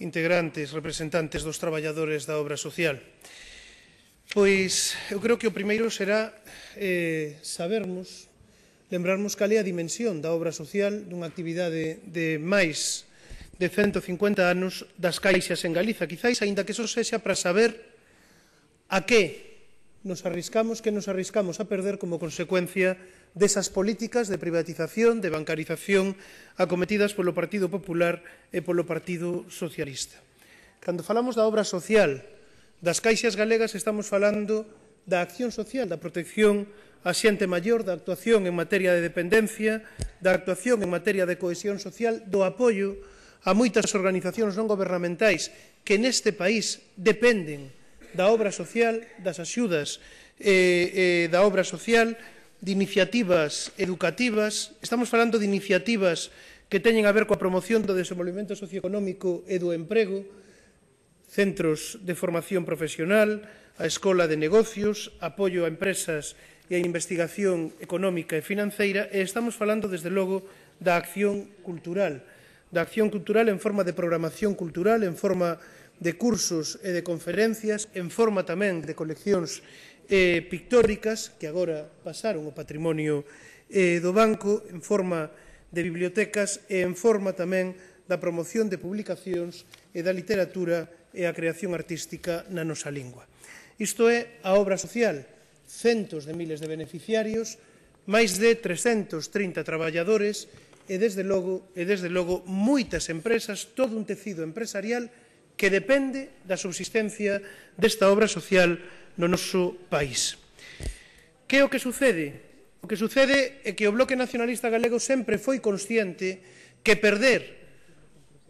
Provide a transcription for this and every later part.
integrantes, representantes dos traballadores da obra social. Pois eu creo que o primeiro será eh, sabermos, lembrarmos cal é a dimensión da obra social dunha actividade de máis de 150 anos das caixas en Galiza. Quizáis, aínda que eso sexa para saber a que nos arriscamos, que nos arriscamos a perder como consecuencia desas políticas de privatización, de bancarización acometidas polo Partido Popular e polo Partido Socialista. Cando falamos da obra social das caixas galegas estamos falando da acción social, da protección a xente maior, da actuación en materia de dependencia, da actuación en materia de cohesión social, do apoio a moitas organizacións non gobernamentais que neste país dependen da obra social, das axudas eh, eh, da obra social, de iniciativas educativas, estamos falando de iniciativas que teñen a ver coa promoción do desenvolvemento socioeconómico e do emprego, centros de formación profesional, a Escola de Negocios, apoio a empresas e a investigación económica e financeira, e estamos falando, desde logo, da acción cultural, da acción cultural en forma de programación cultural, en forma de cursos e de conferencias, en forma tamén de coleccións eh, pictóricas que agora pasaron o patrimonio eh, do banco en forma de bibliotecas e en forma tamén da promoción de publicacións e da literatura e a creación artística na nosa lingua. Isto é a obra social, centos de miles de beneficiarios, máis de 330 traballadores e desde logo, e desde logo moitas empresas, todo un tecido empresarial que depende da subsistencia desta obra social no noso país. Que é o que sucede? O que sucede é que o Bloque Nacionalista Galego sempre foi consciente que perder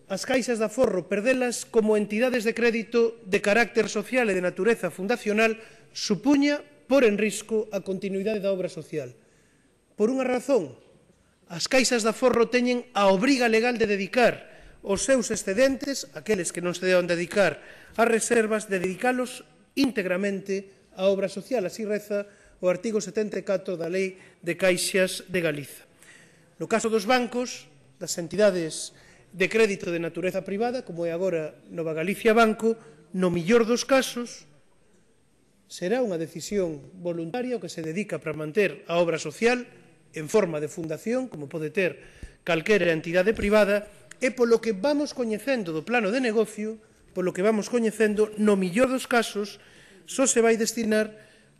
as caixas de aforro, perdelas como entidades de crédito de carácter social e de natureza fundacional, supuña por en risco a continuidade da obra social. Por unha razón, as caixas de aforro teñen a obriga legal de dedicar os seus excedentes, aqueles que non se deban dedicar a reservas, de dedicalos íntegramente a obra social. Así reza o artigo 74 da Lei de Caixas de Galiza. No caso dos bancos, das entidades de crédito de natureza privada, como é agora Nova Galicia Banco, no millor dos casos, será unha decisión voluntaria o que se dedica para manter a obra social en forma de fundación, como pode ter calquera entidade privada, e polo que vamos coñecendo do plano de negocio, polo que vamos coñecendo, no millor dos casos, só se vai destinar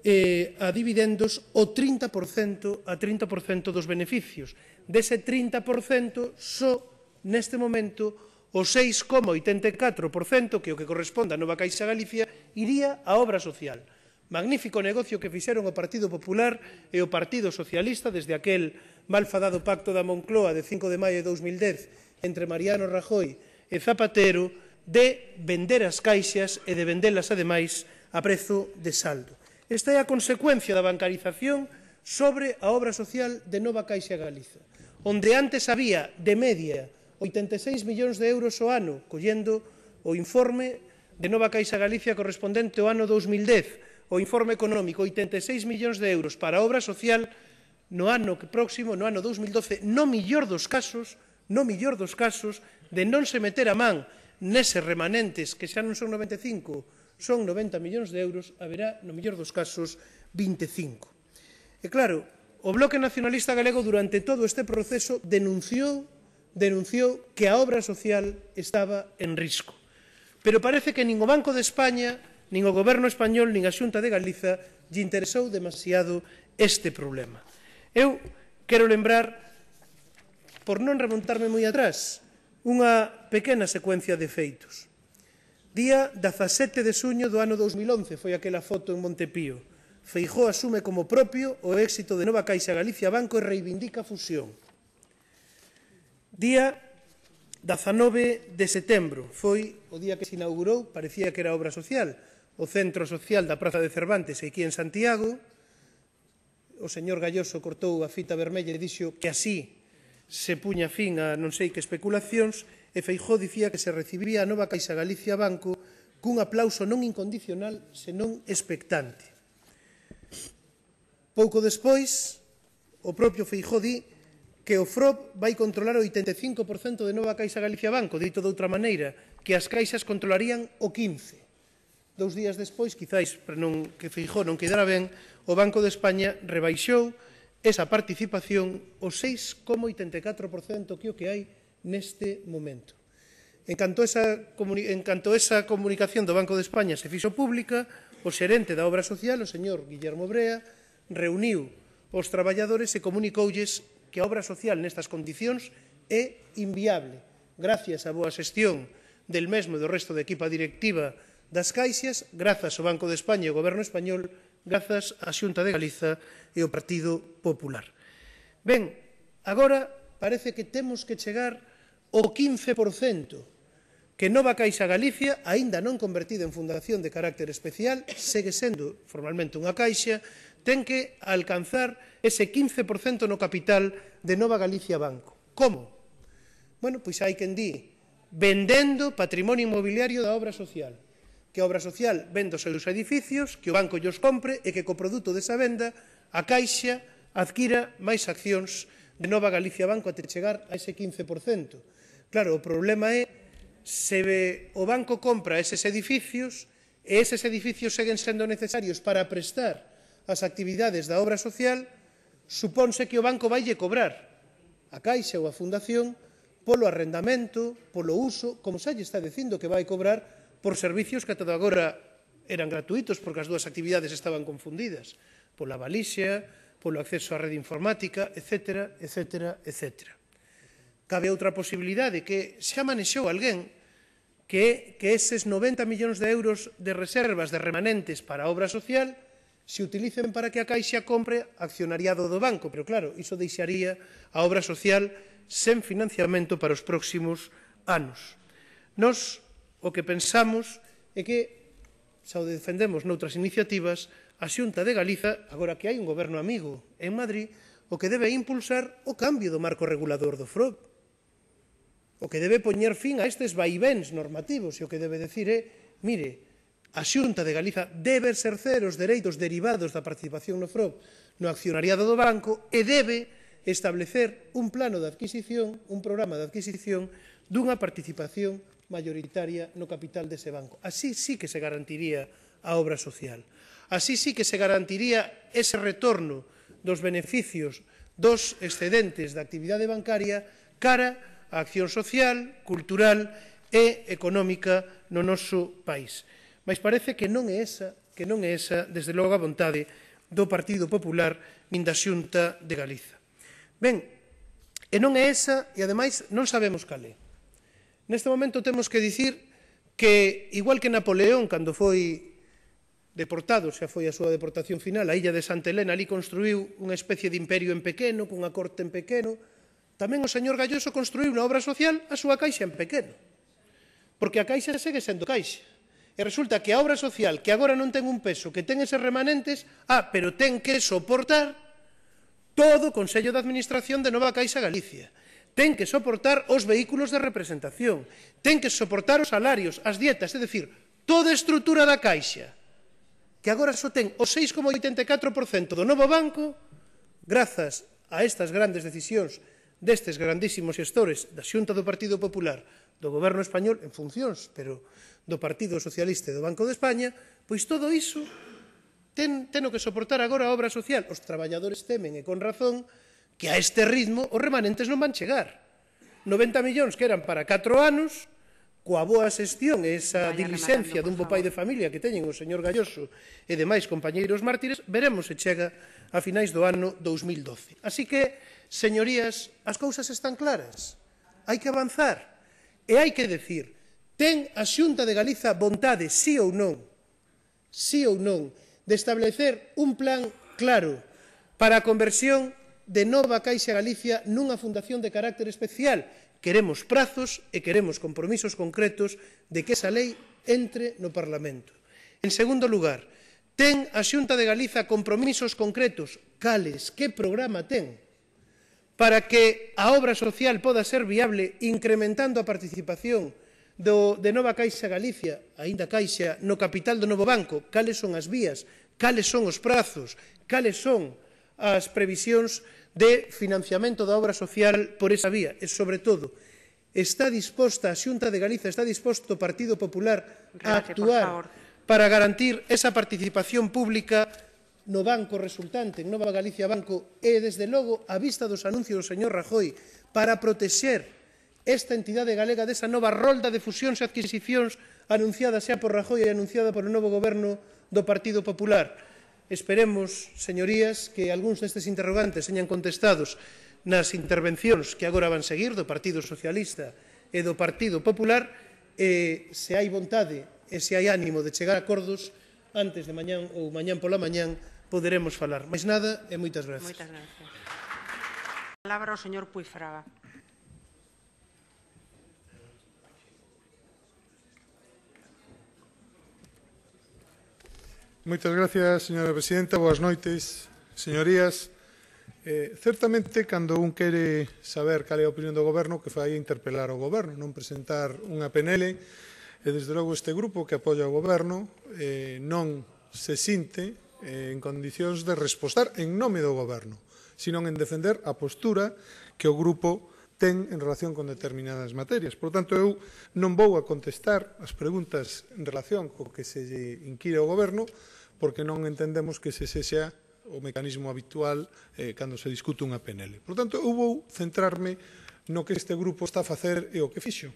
eh, a dividendos o 30% a 30% dos beneficios. Dese 30% só neste momento o 6,84% que o que corresponda a Nova Caixa Galicia iría a obra social. Magnífico negocio que fixeron o Partido Popular e o Partido Socialista desde aquel malfadado pacto da Moncloa de 5 de maio de 2010 entre Mariano Rajoy e Zapatero, de vender as caixas e de vendelas, ademais, a prezo de saldo. Esta é a consecuencia da bancarización sobre a obra social de Nova Caixa Galiza, onde antes había, de media, 86 millóns de euros o ano, collendo o informe de Nova Caixa Galicia correspondente ao ano 2010, o informe económico, 86 millóns de euros para a obra social no ano que próximo, no ano 2012, no millor dos casos, no millor dos casos, de non se meter a man neses remanentes, que xa non son 95, son 90 millóns de euros, haberá, no mellor dos casos, 25. E claro, o Bloque Nacionalista Galego durante todo este proceso denunciou denunciou que a obra social estaba en risco. Pero parece que nin o Banco de España, nin o Goberno español, nin a Xunta de Galiza lle interesou demasiado este problema. Eu quero lembrar, por non remontarme moi atrás, unha pequena secuencia de feitos. Día 17 de suño do ano 2011 foi aquela foto en Montepío. Feijó asume como propio o éxito de Nova Caixa Galicia Banco e reivindica fusión. Día 19 de setembro foi o día que se inaugurou, parecía que era obra social, o Centro Social da Praza de Cervantes aquí en Santiago. O señor Galloso cortou a fita vermella e dixo que así se puña fin a non sei que especulacións e Feijó dicía que se recibiría a nova Caixa Galicia Banco cun aplauso non incondicional, senón expectante. Pouco despois, o propio Feijó di que o FROB vai controlar o 85% de nova Caixa Galicia Banco, dito de outra maneira, que as caixas controlarían o 15%. Dous días despois, quizáis para non, que Feijó non quedara ben, o Banco de España rebaixou esa participación o 6,84% que o que hai neste momento. En canto, esa, en canto esa comunicación do Banco de España se fixo pública, o xerente da obra social, o señor Guillermo Brea, reuniu os traballadores e comunicoulles que a obra social nestas condicións é inviable, gracias á boa xestión del mesmo e do resto da equipa directiva das Caixas, grazas ao Banco de España e ao Goberno Español, grazas á Xunta de Galiza e ao Partido Popular. Ben, agora parece que temos que chegar o 15% que Nova Caixa Galicia, aínda non convertida en fundación de carácter especial, segue sendo formalmente unha caixa, ten que alcanzar ese 15% no capital de Nova Galicia Banco. Como? Bueno, pois hai quen di vendendo patrimonio inmobiliario da obra social que a obra social vende os seus edificios, que o banco os compre e que co produto desa venda a Caixa adquira máis accións de Nova Galicia Banco até chegar a ese 15%. Claro, o problema é se o banco compra eses edificios e eses edificios seguen sendo necesarios para prestar as actividades da obra social, supónse que o banco vaille cobrar a Caixa ou a Fundación polo arrendamento, polo uso, como xa lle está dicindo que vai cobrar por servicios que ata agora eran gratuitos porque as dúas actividades estaban confundidas, pola valixia, polo acceso á rede informática, etcétera, etcétera, etcétera cabe outra posibilidade que xa manexou alguén que que eses 90 millóns de euros de reservas de remanentes para a obra social se utilicen para que a Caixa compre accionariado do banco, pero claro, iso deixaría a obra social sen financiamento para os próximos anos. Nos o que pensamos é que xa o defendemos noutras iniciativas, a Xunta de Galiza, agora que hai un goberno amigo en Madrid, o que debe impulsar o cambio do marco regulador do FROB O que debe poñer fin a estes vaivéns normativos e o que debe decir é, mire, a Xunta de Galiza debe exercer os dereitos derivados da participación no FROB no accionariado do banco e debe establecer un plano de adquisición, un programa de adquisición dunha participación maioritaria no capital dese banco. Así sí que se garantiría a obra social. Así sí que se garantiría ese retorno dos beneficios dos excedentes da actividade bancaria cara a a acción social, cultural e económica no noso país. Mas parece que non é esa, que non é esa, desde logo, a vontade do Partido Popular nin da Xunta de Galiza. Ben, e non é esa, e ademais non sabemos cal é. Neste momento temos que dicir que, igual que Napoleón, cando foi deportado, xa foi a súa deportación final, a illa de Santa Helena ali construiu unha especie de imperio en pequeno, cunha corte en pequeno, Tamén o señor Galloso construiu na obra social a súa caixa en pequeno. Porque a caixa segue sendo caixa. E resulta que a obra social, que agora non ten un peso, que ten eses remanentes, ah, pero ten que soportar todo o Consello de Administración de Nova Caixa Galicia. Ten que soportar os vehículos de representación, ten que soportar os salarios, as dietas, é dicir, toda a estrutura da Caixa, que agora só ten o 6,84% do novo banco, grazas a estas grandes decisións destes grandísimos gestores da Xunta do Partido Popular do Goberno Español en funcións, pero do Partido Socialista e do Banco de España, pois todo iso ten, ten o que soportar agora a obra social. Os traballadores temen, e con razón, que a este ritmo os remanentes non van chegar. 90 millóns que eran para 4 anos, coa boa xestión e esa dilixencia dun bopai de familia que teñen o señor Galloso e demais compañeiros mártires, veremos se chega a finais do ano 2012. Así que Señorías, as cousas están claras. Hai que avanzar. E hai que decir, ten a Xunta de Galiza vontade, sí ou non, sí ou non, de establecer un plan claro para a conversión de Nova Caixa Galicia nunha fundación de carácter especial. Queremos prazos e queremos compromisos concretos de que esa lei entre no Parlamento. En segundo lugar, ten a Xunta de Galiza compromisos concretos. Cales? Que programa ten? para que a obra social poda ser viable incrementando a participación do, de Nova Caixa Galicia, ainda Caixa, no capital do novo banco, cales son as vías, cales son os prazos, cales son as previsións de financiamento da obra social por esa vía. E, sobre todo, está disposta a Xunta de Galicia, está disposto o Partido Popular a actuar para garantir esa participación pública no banco resultante, en Nova Galicia Banco, e, desde logo, a vista dos anuncios do señor Rajoy para protexer esta entidade galega desa nova rolda de fusións e adquisicións anunciada xa por Rajoy e anunciada por o novo goberno do Partido Popular. Esperemos, señorías, que algúns destes interrogantes señan contestados nas intervencións que agora van seguir do Partido Socialista e do Partido Popular e se hai vontade e se hai ánimo de chegar a acordos antes de mañán ou mañán pola mañán poderemos falar. Mais nada e moitas gracias. Moitas gracias. palabra ao señor Puifraga. Moitas gracias, señora presidenta. Boas noites, señorías. Eh, certamente, cando un quere saber cal é a opinión do goberno, que fai interpelar ao goberno, non presentar unha PNL, e desde logo este grupo que apoia o goberno eh, non se sinte en condicións de respostar en nome do goberno, sino en defender a postura que o grupo ten en relación con determinadas materias. Por tanto, eu non vou a contestar as preguntas en relación co que se inquire ao goberno, porque non entendemos que se sexa o mecanismo habitual eh, cando se discute unha PNL. Por tanto, eu vou centrarme no que este grupo está a facer e o que fixo.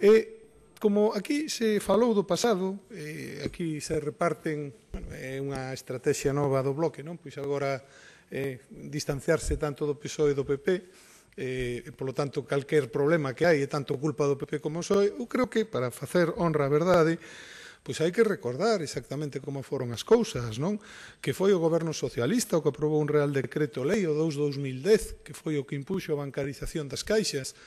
E Como aquí se falou do pasado, eh, aquí se reparten, bueno, é unha estrategia nova do bloque, non? Pois agora eh, distanciarse tanto do PSOE e do PP, eh, e polo tanto calquer problema que hai é tanto culpa do PP como PSOE, eu creo que para facer honra a verdade, pois hai que recordar exactamente como foron as cousas, non? Que foi o goberno socialista o que aprobou un real decreto lei o 2 2010, que foi o que impuxo a bancarización das caixas,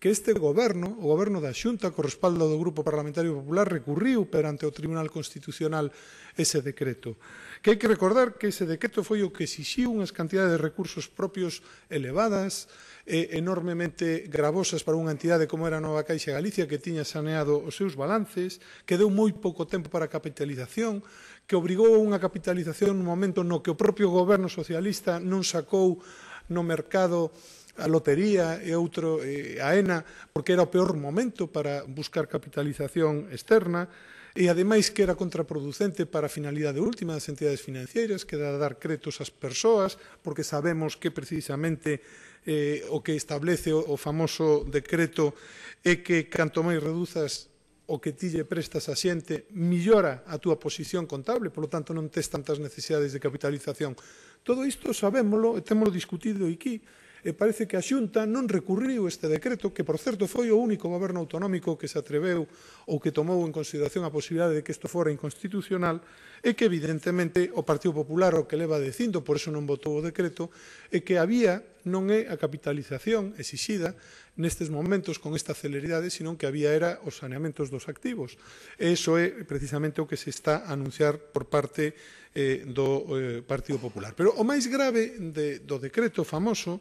que este goberno, o goberno da Xunta, co respaldo do Grupo Parlamentario Popular, recurriu perante o Tribunal Constitucional ese decreto. Que hai que recordar que ese decreto foi o que exixiu unhas cantidades de recursos propios elevadas, enormemente gravosas para unha entidade como era a Nova Caixa Galicia, que tiña saneado os seus balances, que deu moi pouco tempo para a capitalización, que obrigou a unha capitalización nun momento no que o propio goberno socialista non sacou no mercado a lotería e outro eh, a ENA, porque era o peor momento para buscar capitalización externa, e ademais que era contraproducente para a finalidade última das entidades financeiras, que era dar crétos ás persoas, porque sabemos que precisamente eh, o que establece o, o famoso decreto é que canto máis reduzas o que ti lle prestas a xente millora a túa posición contable, polo tanto non tes tantas necesidades de capitalización. Todo isto sabémolo e témolo discutido aquí e parece que a Xunta non recurriu este decreto, que, por certo, foi o único goberno autonómico que se atreveu ou que tomou en consideración a posibilidade de que isto fora inconstitucional, e que, evidentemente, o Partido Popular o que leva dicindo, por eso non votou o decreto, é que había non é a capitalización exixida nestes momentos con esta celeridade, senón que había era os saneamentos dos activos. E iso é precisamente o que se está a anunciar por parte eh, do eh, Partido Popular. Pero o máis grave de, do decreto famoso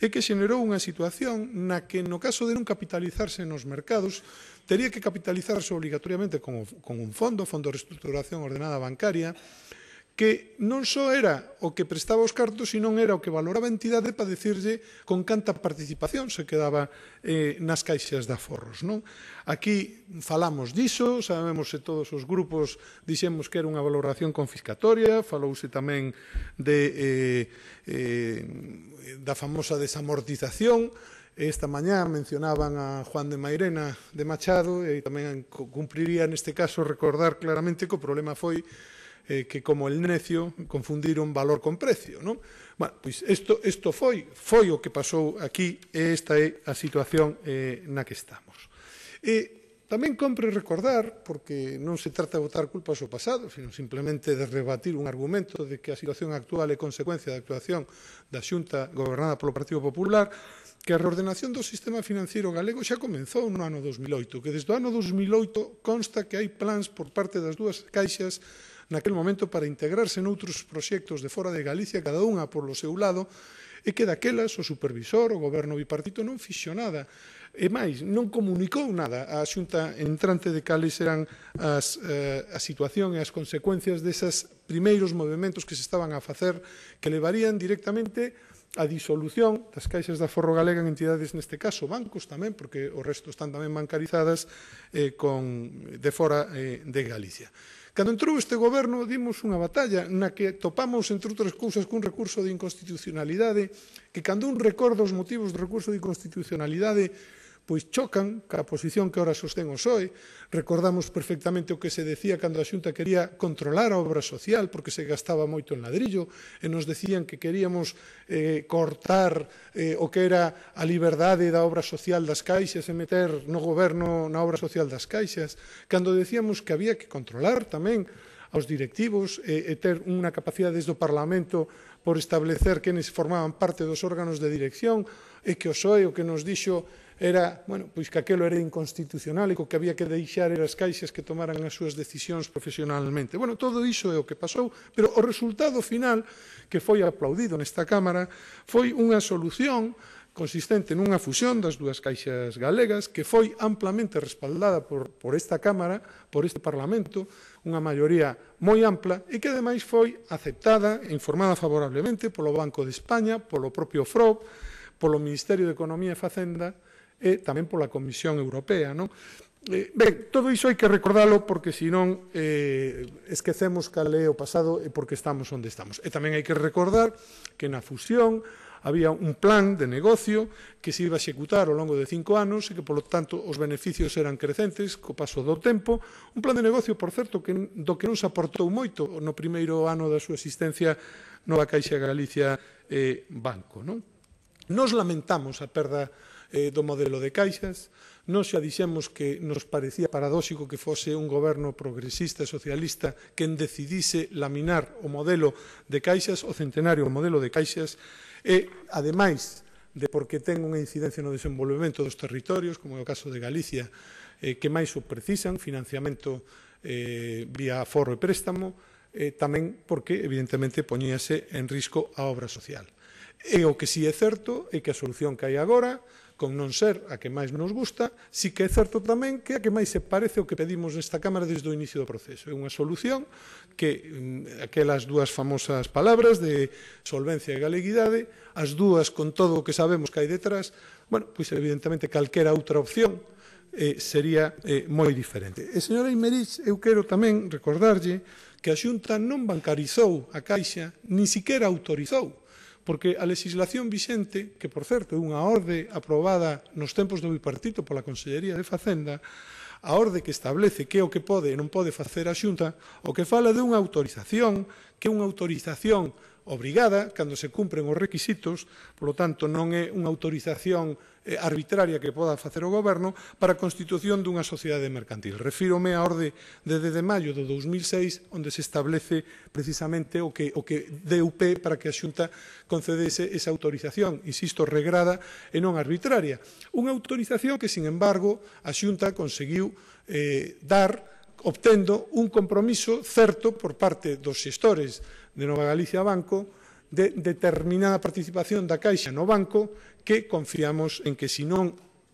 é que xenerou unha situación na que, no caso de non capitalizarse nos mercados, tería que capitalizarse obligatoriamente con, con un fondo, Fondo de Reestruturación Ordenada Bancaria, que non só era o que prestaba os cartos, sino era o que valoraba a entidade para dicirlle con canta participación se quedaba eh, nas caixas de aforros. Non? Aquí falamos diso, sabemos se todos os grupos dixemos que era unha valoración confiscatoria, falouse tamén de, eh, eh, da famosa desamortización, Esta mañá mencionaban a Juan de Mairena de Machado e tamén cumpliría neste caso recordar claramente que o problema foi eh, que como el necio confundiron valor con precio, non? Bueno, pois isto, isto foi, foi o que pasou aquí e esta é a situación eh, na que estamos. E tamén compre recordar, porque non se trata de botar culpas ao pasado, sino simplemente de rebatir un argumento de que a situación actual é consecuencia da actuación da xunta gobernada polo Partido Popular, que a reordenación do sistema financiero galego xa comenzou no ano 2008, que desde o ano 2008 consta que hai plans por parte das dúas caixas naquel momento para integrarse noutros proxectos de fora de Galicia, cada unha por lo seu lado, e que daquelas o supervisor, o goberno bipartito non fixo nada. E máis, non comunicou nada á xunta entrante de cales eran as, eh, a situación e as consecuencias desas primeiros movimentos que se estaban a facer que levarían directamente a disolución das caixas da Forro Galega en entidades neste caso, bancos tamén, porque o resto están tamén bancarizadas eh, con, de fora eh, de Galicia. Cando entrou este goberno dimos unha batalla na que topamos, entre outras cousas, cun recurso de inconstitucionalidade que cando un recorda os motivos do recurso de inconstitucionalidade pois chocan ca posición que ora sostén o SOE. Recordamos perfectamente o que se decía cando a Xunta quería controlar a obra social porque se gastaba moito en ladrillo e nos decían que queríamos eh, cortar eh, o que era a liberdade da obra social das caixas e meter no goberno na obra social das caixas. Cando decíamos que había que controlar tamén aos directivos e, e ter unha capacidade desde o Parlamento por establecer quenes formaban parte dos órganos de dirección e que o SOE o que nos dixo era, bueno, pois que aquelo era inconstitucional e co que había que deixar era as caixas que tomaran as súas decisións profesionalmente. Bueno, todo iso é o que pasou, pero o resultado final, que foi aplaudido nesta Cámara, foi unha solución consistente nunha fusión das dúas caixas galegas que foi amplamente respaldada por, por esta Cámara, por este Parlamento, unha maioría moi ampla e que ademais foi aceptada e informada favorablemente polo Banco de España, polo propio FROB, polo Ministerio de Economía e Facenda, e eh, tamén pola Comisión Europea. Non? Eh, ben, todo iso hai que recordalo porque senón eh, esquecemos cal é o pasado e porque estamos onde estamos. E tamén hai que recordar que na fusión había un plan de negocio que se iba a executar ao longo de cinco anos e que, polo tanto, os beneficios eran crecentes co paso do tempo. Un plan de negocio, por certo, que, do que non se aportou moito no primeiro ano da súa existencia Nova Caixa Galicia eh, Banco. Non? Nos lamentamos a perda eh, do modelo de caixas. Non xa dixemos que nos parecía paradóxico que fose un goberno progresista e socialista quen decidise laminar o modelo de caixas, o centenario o modelo de caixas, e, ademais, de porque ten unha incidencia no desenvolvemento dos territorios, como é o caso de Galicia, eh, que máis o precisan, financiamento eh, vía forro e préstamo, eh, tamén porque, evidentemente, poñíase en risco a obra social. E o que si sí é certo é que a solución que hai agora con non ser a que máis nos gusta, si que é certo tamén que a que máis se parece o que pedimos nesta Cámara desde o inicio do proceso. É unha solución que mm, aquelas dúas famosas palabras de solvencia e galeguidade, as dúas con todo o que sabemos que hai detrás, bueno, pois evidentemente calquera outra opción eh, sería eh, moi diferente. E, señora Imerich, eu quero tamén recordarlle que a Xunta non bancarizou a Caixa, ni siquiera autorizou porque a legislación vixente, que por certo é unha orde aprobada nos tempos do bipartito pola Consellería de Facenda, a orde que establece que é o que pode e non pode facer a Xunta, o que fala de unha autorización, que é unha autorización obrigada cando se cumpren os requisitos, polo tanto non é unha autorización eh, arbitraria que poda facer o goberno para a constitución dunha sociedade mercantil. Refírome á orde de 10 de maio do 2006, onde se establece precisamente o que, o que deu pé para que a Xunta concedese esa autorización, insisto, regrada e non arbitraria. Unha autorización que, sin embargo, a Xunta conseguiu eh, dar obtendo un compromiso certo por parte dos xestores de Nova Galicia Banco de determinada participación da Caixa no banco que confiamos en que se non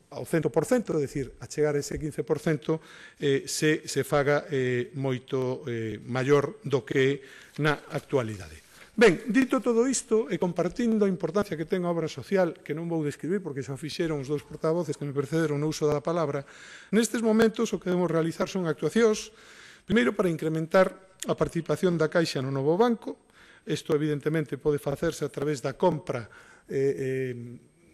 ao 100%, é dicir, a chegar a ese 15%, eh, se, se faga eh, moito eh, maior do que na actualidade. Ben, dito todo isto e compartindo a importancia que ten a obra social, que non vou describir porque xa fixeron os dous portavoces que me precederon no uso da palabra, nestes momentos o que debemos realizar son actuacións, primeiro para incrementar a participación da Caixa no novo banco, isto evidentemente pode facerse a través da compra eh, eh,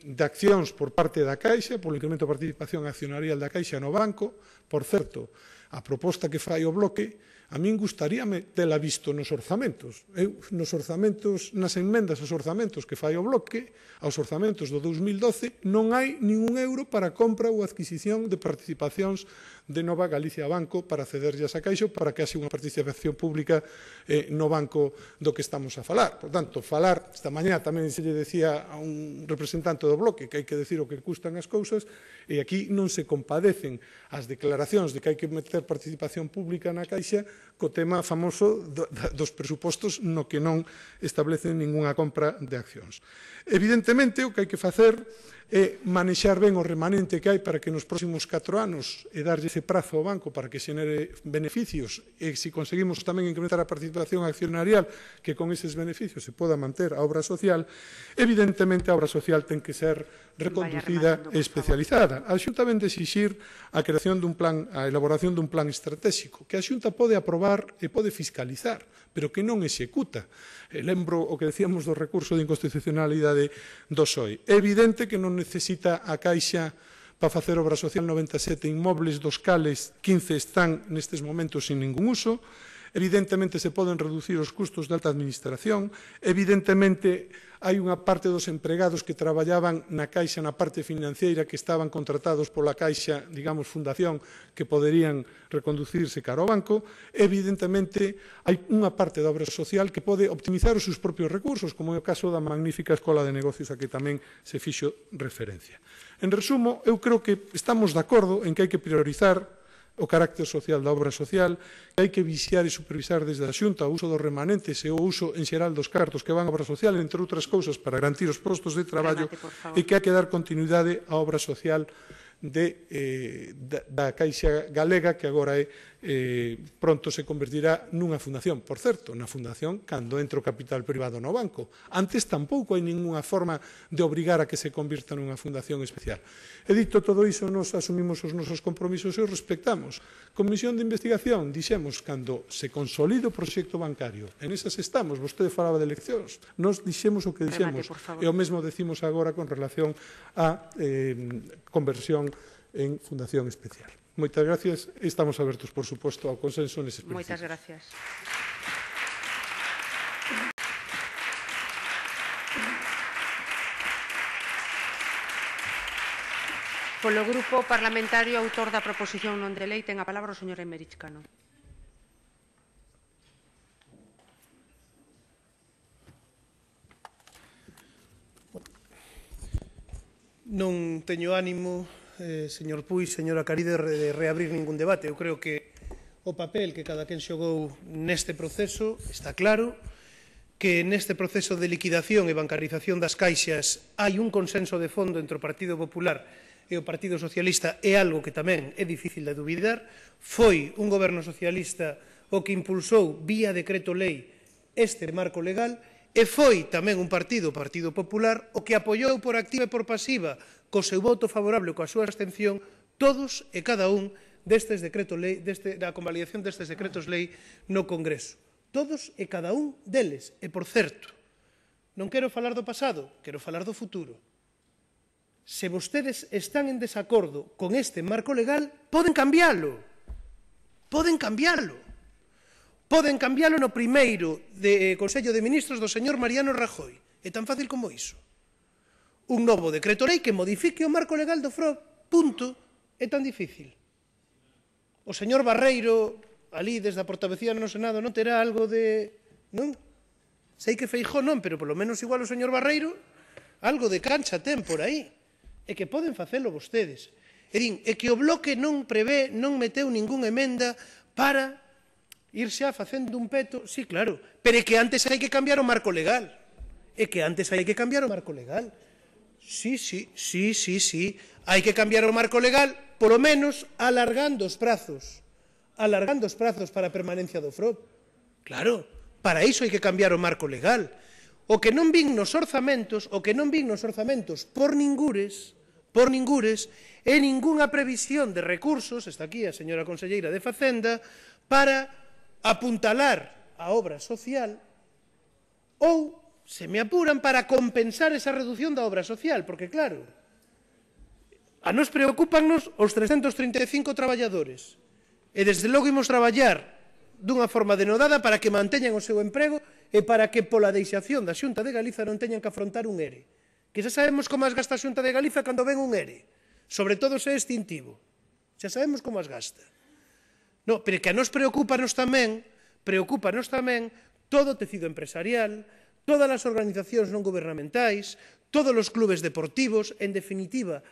de accións por parte da Caixa, polo incremento da participación accionarial da Caixa no banco. Por certo, a proposta que fai o Bloque A min gustaríame tela visto nos orzamentos. Eu, nos orzamentos, nas enmendas aos orzamentos que fai o Bloque, aos orzamentos do 2012, non hai ningún euro para compra ou adquisición de participacións de Nova Galicia Banco para cederllas a Caixo para que haxe unha participación pública eh, no banco do que estamos a falar. Por tanto, falar, esta mañá tamén se lle decía a un representante do Bloque que hai que decir o que custan as cousas, e aquí non se compadecen as declaracións de que hai que meter participación pública na Caixa co tema famoso dos presupostos no que non establecen ningunha compra de accións. Evidentemente, o que hai que facer é manexar ben o remanente que hai para que nos próximos 4 anos e darlle ese prazo ao banco para que xenere beneficios e se conseguimos tamén incrementar a participación accionarial que con eses beneficios se poda manter a obra social, evidentemente a obra social ten que ser reconducida e especializada. A Xunta ven desixir a creación dun plan, a elaboración dun plan estratégico que a Xunta pode aprobar e pode fiscalizar, pero que non executa. E lembro o que decíamos do recurso de inconstitucionalidade do SOI. É evidente que non necesita a Caixa para facer obra social 97 inmobles, dos cales 15 están nestes momentos sin ningún uso, Evidentemente se poden reducir os custos da alta administración, evidentemente hai unha parte dos empregados que traballaban na Caixa na parte financeira que estaban contratados pola Caixa, digamos, fundación, que poderían reconducirse cara ao banco. Evidentemente, hai unha parte da obra social que pode optimizar os seus propios recursos, como é o caso da magnífica Escola de Negocios a que tamén se fixo referencia. En resumo, eu creo que estamos de acordo en que hai que priorizar o carácter social da obra social, que hai que vixiar e supervisar desde a xunta o uso dos remanentes e o uso en xeral dos cartos que van á obra social, entre outras cousas, para garantir os postos de traballo, Remate, e que hai que dar continuidade á obra social de, eh, da, da Caixa Galega, que agora é eh, pronto se convertirá nunha fundación. Por certo, na fundación, cando entra o capital privado no banco. Antes tampouco hai ninguna forma de obrigar a que se convirta nunha fundación especial. E dito todo iso, nos asumimos os nosos compromisos e os respectamos. Comisión de investigación, dixemos, cando se consolida o proxecto bancario, en esas estamos, vostede falaba de eleccións, nos dixemos o que dixemos, Remate, e o mesmo decimos agora con relación a eh, conversión en fundación especial. Moitas gracias. Estamos abertos, por suposto, ao consenso nese principio. Moitas gracias. Polo Grupo Parlamentario Autor da Proposición non de Lei, ten a palabra o señor Emerich Cano. Non teño ánimo eh, señor Puy, señora Caride, de reabrir ningún debate. Eu creo que o papel que cada quen xogou neste proceso está claro, que neste proceso de liquidación e bancarización das caixas hai un consenso de fondo entre o Partido Popular e o Partido Socialista é algo que tamén é difícil de dubidar. Foi un goberno socialista o que impulsou vía decreto lei este marco legal e foi tamén un partido, o Partido Popular, o que apoiou por activa e por pasiva co seu voto favorable, coa súa abstención, todos e cada un destes decreto lei, deste, da convalidación destes decretos lei no Congreso. Todos e cada un deles, e por certo, non quero falar do pasado, quero falar do futuro. Se vostedes están en desacordo con este marco legal, poden cambiálo. Poden cambiálo. Poden cambiálo no primeiro de eh, Consello de Ministros do señor Mariano Rajoy. É tan fácil como iso un novo decreto lei que modifique o marco legal do FROB. Punto. É tan difícil. O señor Barreiro, ali desde a portavecía no Senado, non terá algo de... Non? Sei que Feijó non, pero polo menos igual o señor Barreiro algo de cancha ten por aí. E que poden facelo vostedes. E din, e que o bloque non prevé, non meteu ningunha emenda para ir xa facendo un peto. Sí, claro, pero é que antes hai que cambiar o marco legal. É que antes hai que cambiar o marco legal. Sí, sí, sí, sí, sí. Hai que cambiar o marco legal, polo menos alargando os prazos. Alargando os prazos para a permanencia do FROB. Claro, para iso hai que cambiar o marco legal. O que non vin nos orzamentos, o que non vin nos orzamentos por ningures, por ningures, e ningunha previsión de recursos, está aquí a señora conselleira de Facenda, para apuntalar a obra social ou se me apuran para compensar esa reducción da obra social, porque claro, a nos preocupanos os 335 traballadores e desde logo imos traballar dunha forma denodada para que manteñan o seu emprego e para que pola deixación da Xunta de Galiza non teñan que afrontar un ERE. Que xa sabemos como as gasta a Xunta de Galiza cando ven un ERE, sobre todo se é extintivo. Xa sabemos como as gasta. No, pero que a nos preocupanos tamén, preocupanos tamén todo o tecido empresarial, todas as organizacións non gubernamentais, todos os clubes deportivos, en definitiva,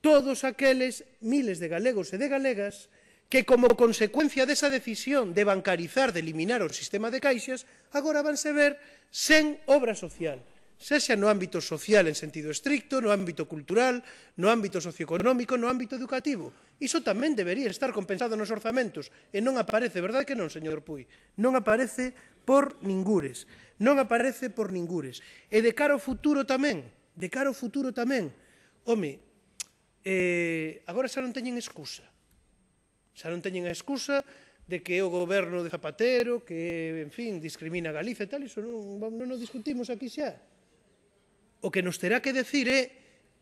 todos aqueles miles de galegos e de galegas que como consecuencia desa decisión de bancarizar, de eliminar o sistema de caixas, agora vanse ver sen obra social xa no ámbito social en sentido estricto, no ámbito cultural, no ámbito socioeconómico, no ámbito educativo. Iso tamén debería estar compensado nos orzamentos e non aparece, verdad que non, señor Puy? Non aparece por ningures. Non aparece por ningures. E de cara ao futuro tamén, de cara ao futuro tamén, home, eh, agora xa non teñen excusa. Xa non teñen a excusa de que é o goberno de Zapatero, que, en fin, discrimina a Galicia e tal, iso non, non o discutimos aquí xa o que nos terá que decir é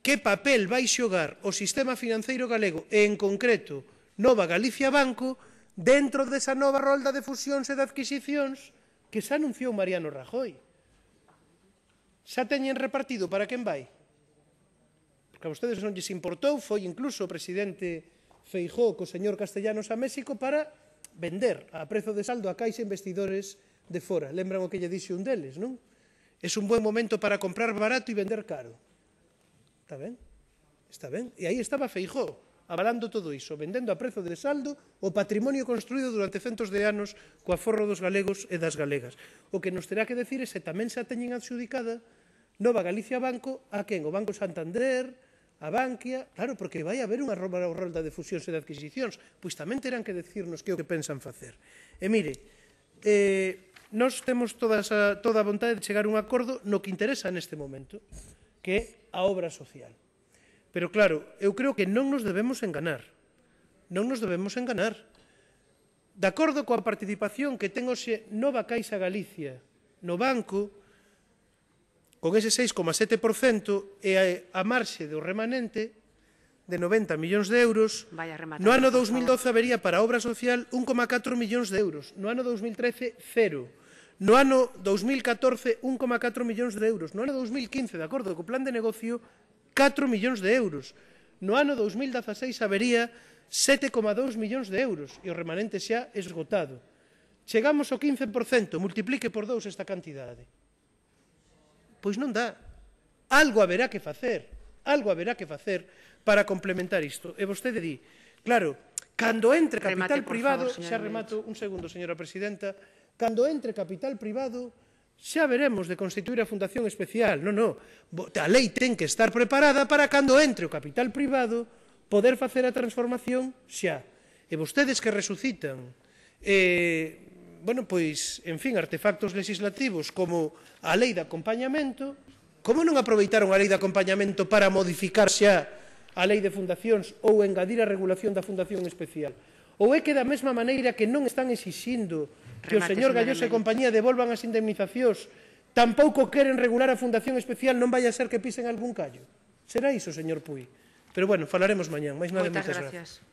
que papel vai xogar o sistema financeiro galego e, en concreto, Nova Galicia Banco dentro desa nova rolda de fusións e de adquisicións que xa anunciou Mariano Rajoy. Xa teñen repartido para quen vai? Porque a vostedes non lles importou, foi incluso o presidente Feijó co señor Castellanos a México para vender a prezo de saldo a caixa investidores de fora. Lembran o que lle dixe un deles, non? es un buen momento para comprar barato y vender caro. Está ben? Está ben? E aí estaba Feijó, avalando todo iso, vendendo a prezo de saldo o patrimonio construído durante centos de anos co aforro dos galegos e das galegas. O que nos terá que decir é se tamén se teñen adxudicada Nova Galicia Banco a quen? O Banco Santander, a Bankia, claro, porque vai haber unha rolda de fusións e de adquisicións, pois tamén terán que decirnos que é o que pensan facer. E mire, eh, nos temos todas a, toda a vontade de chegar a un acordo no que interesa neste momento, que é a obra social. Pero claro, eu creo que non nos debemos enganar. Non nos debemos enganar. De acordo coa participación que ten hoxe Nova Caixa Galicia no banco, con ese 6,7% e a, a marxe do remanente de 90 millóns de euros, no ano 2012 habería para obra social 1,4 millóns de euros, no ano 2013 cero No ano 2014, 1,4 millóns de euros. No ano 2015, de acordo co plan de negocio, 4 millóns de euros. No ano 2016 habería 7,2 millóns de euros e o remanente xa esgotado. Chegamos ao 15%, multiplique por dous esta cantidade. Pois non dá. Algo haberá que facer, algo haberá que facer para complementar isto. E vostede di, claro, cando entre capital Remate, privado, favor, xa remato un segundo, señora presidenta, Cando entre capital privado, xa veremos de constituir a Fundación Especial. Non, non, a lei ten que estar preparada para cando entre o capital privado poder facer a transformación xa. E vostedes que resucitan, eh, bueno, pois, en fin, artefactos legislativos como a lei de acompañamento, como non aproveitaron a lei de acompañamento para modificar xa a lei de fundacións ou engadir a regulación da fundación especial? Ou é que da mesma maneira que non están exixindo que o señor Galloso e compañía devolvan as indemnizacións. Tampouco queren regular a Fundación Especial, non vai a ser que pisen algún callo. Será iso, señor Puy. Pero bueno, falaremos mañán. Mais nada, moitas, moitas gracias. gracias.